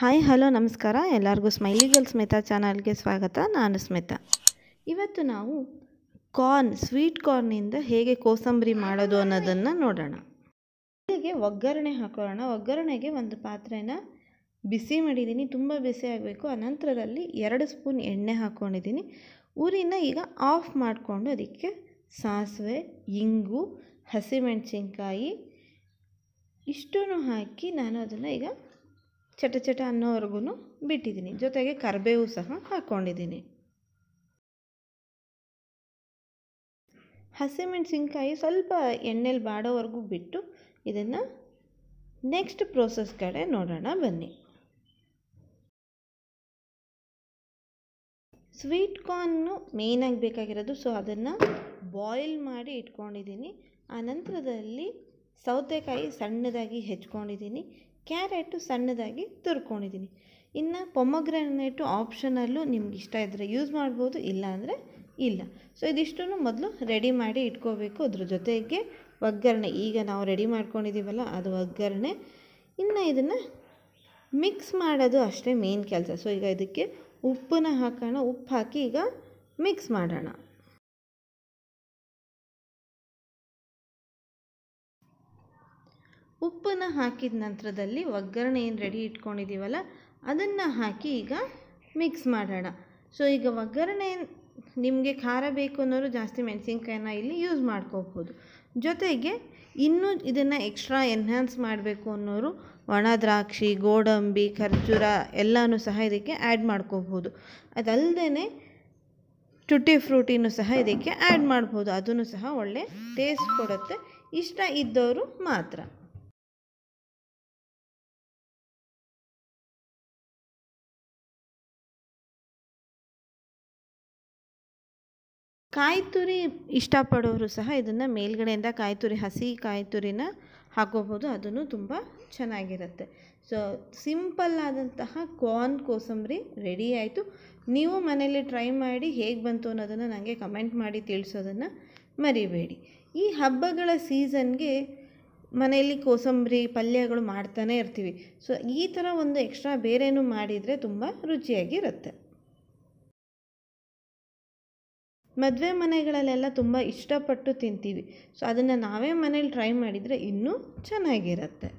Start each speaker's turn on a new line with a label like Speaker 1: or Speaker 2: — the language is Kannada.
Speaker 1: ಹಾಯ್ ಹಲೋ ನಮಸ್ಕಾರ ಎಲ್ಲರಿಗೂ ಸ್ಮೈಲಿ ಸ್ಮಿತಾ ಚಾನಲ್ಗೆ ಸ್ವಾಗತ ನಾನು ಸ್ಮಿತಾ ಇವತ್ತು ನಾವು ಕಾರ್ನ್ ಸ್ವೀಟ್ ಕಾರ್ನಿಂದ ಹೇಗೆ ಕೋಸಂಬರಿ ಮಾಡೋದು ಅನ್ನೋದನ್ನು ನೋಡೋಣ ಹೀಗೆ ಒಗ್ಗರಣೆ ಹಾಕೋಣ ಒಗ್ಗರಣೆಗೆ ಒಂದು ಪಾತ್ರೆನ ಬಿಸಿ ಮಾಡಿದ್ದೀನಿ ತುಂಬ ಬಿಸಿ ಆಗಬೇಕು ಅನಂತರದಲ್ಲಿ ಎರಡು ಸ್ಪೂನ್ ಎಣ್ಣೆ ಹಾಕ್ಕೊಂಡಿದ್ದೀನಿ ಊರಿನ ಈಗ ಆಫ್ ಮಾಡಿಕೊಂಡು ಅದಕ್ಕೆ ಸಾಸಿವೆ ಇಂಗು ಹಸಿಮೆಣಸಿನ್ಕಾಯಿ ಇಷ್ಟೂ ಹಾಕಿ ನಾನು ಅದನ್ನು ಈಗ ಚಟ ಚಟ ಅನ್ನೋವರೆಗೂ ಬಿಟ್ಟಿದ್ದೀನಿ ಜೊತೆಗೆ ಕರಿಬೇವು ಸಹ ಹಾಕ್ಕೊಂಡಿದ್ದೀನಿ ಹಸಿಮೆಣಸಿನ್ಕಾಯಿ ಸ್ವಲ್ಪ ಎಣ್ಣೆಲಿ ಬಾಡೋವರೆಗೂ ಬಿಟ್ಟು ಇದನ್ನು ನೆಕ್ಸ್ಟ್ ಪ್ರೋಸೆಸ್ ಕಡೆ ನೋಡೋಣ ಬನ್ನಿ ಸ್ವೀಟ್ ಕಾರ್ನು ಮೇಯ್ನಾಗಿ ಬೇಕಾಗಿರೋದು ಸೊ ಅದನ್ನು ಬಾಯ್ಲ್ ಮಾಡಿ ಇಟ್ಕೊಂಡಿದ್ದೀನಿ ಆ ನಂತರದಲ್ಲಿ ಸೌತೆಕಾಯಿ ಸಣ್ಣದಾಗಿ ಹೆಚ್ಕೊಂಡಿದ್ದೀನಿ ಕ್ಯಾರೆಟು ಸಣ್ಣದಾಗಿ ತುರ್ಕೊಂಡಿದ್ದೀನಿ ಇನ್ನು ಪೊಮಗ್ರಾನೇಟು ಆಪ್ಷನಲ್ಲೂ ನಿಮ್ಗೆ ಇಷ್ಟ ಇದ್ದರೆ ಯೂಸ್ ಮಾಡ್ಬೋದು ಇಲ್ಲ ಅಂದರೆ ಇಲ್ಲ ಸೊ ಇದಿಷ್ಟು ಮೊದಲು ರೆಡಿ ಮಾಡಿ ಇಟ್ಕೋಬೇಕು ಅದ್ರ ಜೊತೆಗೆ ಒಗ್ಗರಣೆ ಈಗ ನಾವು ರೆಡಿ ಮಾಡ್ಕೊಂಡಿದ್ದೀವಲ್ಲ ಅದು ಒಗ್ಗರಣೆ ಇನ್ನು ಇದನ್ನು ಮಿಕ್ಸ್ ಮಾಡೋದು ಅಷ್ಟೇ ಮೇನ್ ಕೆಲಸ ಸೊ ಈಗ ಇದಕ್ಕೆ ಉಪ್ಪನ್ನ ಹಾಕೋಣ ಉಪ್ಪು ಹಾಕಿ ಈಗ ಮಿಕ್ಸ್ ಮಾಡೋಣ ಉಪ್ಪನ್ನು ಹಾಕಿದ ನಂತರದಲ್ಲಿ ಒಗ್ಗರಣೆ ಏನು ರೆಡಿ ಇಟ್ಕೊಂಡಿದ್ದೀವಲ್ಲ ಅದನ್ನು ಹಾಕಿ ಈಗ ಮಿಕ್ಸ್ ಮಾಡೋಣ ಸೊ ಈಗ ಒಗ್ಗರಣೆ ನಿಮಗೆ ಖಾರ ಬೇಕು ಅನ್ನೋರು ಜಾಸ್ತಿ ಮೆಣಸಿನ್ಕಾಯಿನ ಇಲ್ಲಿ ಯೂಸ್ ಮಾಡ್ಕೋಬೋದು ಜೊತೆಗೆ ಇನ್ನೂ ಇದನ್ನು ಎಕ್ಸ್ಟ್ರಾ ಎನ್ಹ್ಯಾನ್ಸ್ ಮಾಡಬೇಕು ಅನ್ನೋರು ಒಣ ದ್ರಾಕ್ಷಿ ಗೋಡಂಬಿ ಖರ್ಜೂರ ಎಲ್ಲನೂ ಸಹ ಇದಕ್ಕೆ ಆ್ಯಡ್ ಮಾಡ್ಕೋಬೋದು ಅದಲ್ಲದೆ ಚುಟ್ಟಿ ಫ್ರೂಟಿನೂ ಸಹ ಇದಕ್ಕೆ ಆ್ಯಡ್ ಮಾಡ್ಬೋದು ಅದನ್ನು ಸಹ ಒಳ್ಳೆ ಟೇಸ್ಟ್ ಕೊಡುತ್ತೆ ಇಷ್ಟ ಇದ್ದವರು ಮಾತ್ರ ಕಾಯಿ ತುರಿ ಇಷ್ಟಪಡೋರು ಸಹ ಇದನ್ನು ಮೇಲ್ಗಡೆಯಿಂದ ಕಾಯಿ ಹಸಿ ಕಾಯಿ ತುರಿನ ಹಾಕೋಬೋದು ಅದನ್ನು ತುಂಬ ಚೆನ್ನಾಗಿರುತ್ತೆ ಸೊ ಸಿಂಪಲ್ ಆದಂತಹ ಕಾರ್ನ್ ಕೋಸಂಬರಿ ರೆಡಿ ಆಯಿತು ನೀವು ಮನೇಲಿ ಟ್ರೈ ಮಾಡಿ ಹೇಗೆ ಬಂತು ಅನ್ನೋದನ್ನು ನನಗೆ ಕಮೆಂಟ್ ಮಾಡಿ ತಿಳಿಸೋದನ್ನು ಮರಿಬೇಡಿ ಈ ಹಬ್ಬಗಳ ಸೀಸನ್ಗೆ ಮನೆಯಲ್ಲಿ ಕೋಸಂಬರಿ ಪಲ್ಯಗಳು ಮಾಡ್ತಾನೆ ಇರ್ತೀವಿ ಸೊ ಈ ಥರ ಒಂದು ಎಕ್ಸ್ಟ್ರಾ ಬೇರೇನು ಮಾಡಿದರೆ ತುಂಬ ರುಚಿಯಾಗಿರುತ್ತೆ ಮದುವೆ ಮನೆಗಳಲ್ಲೆಲ್ಲ ತುಂಬ ಇಷ್ಟಪಟ್ಟು ತಿಂತೀವಿ ಸೊ ಅದನ್ನು ನಾವೇ ಮನೇಲಿ ಟ್ರೈ ಮಾಡಿದರೆ ಇನ್ನೂ ಚೆನ್ನಾಗಿರತ್ತೆ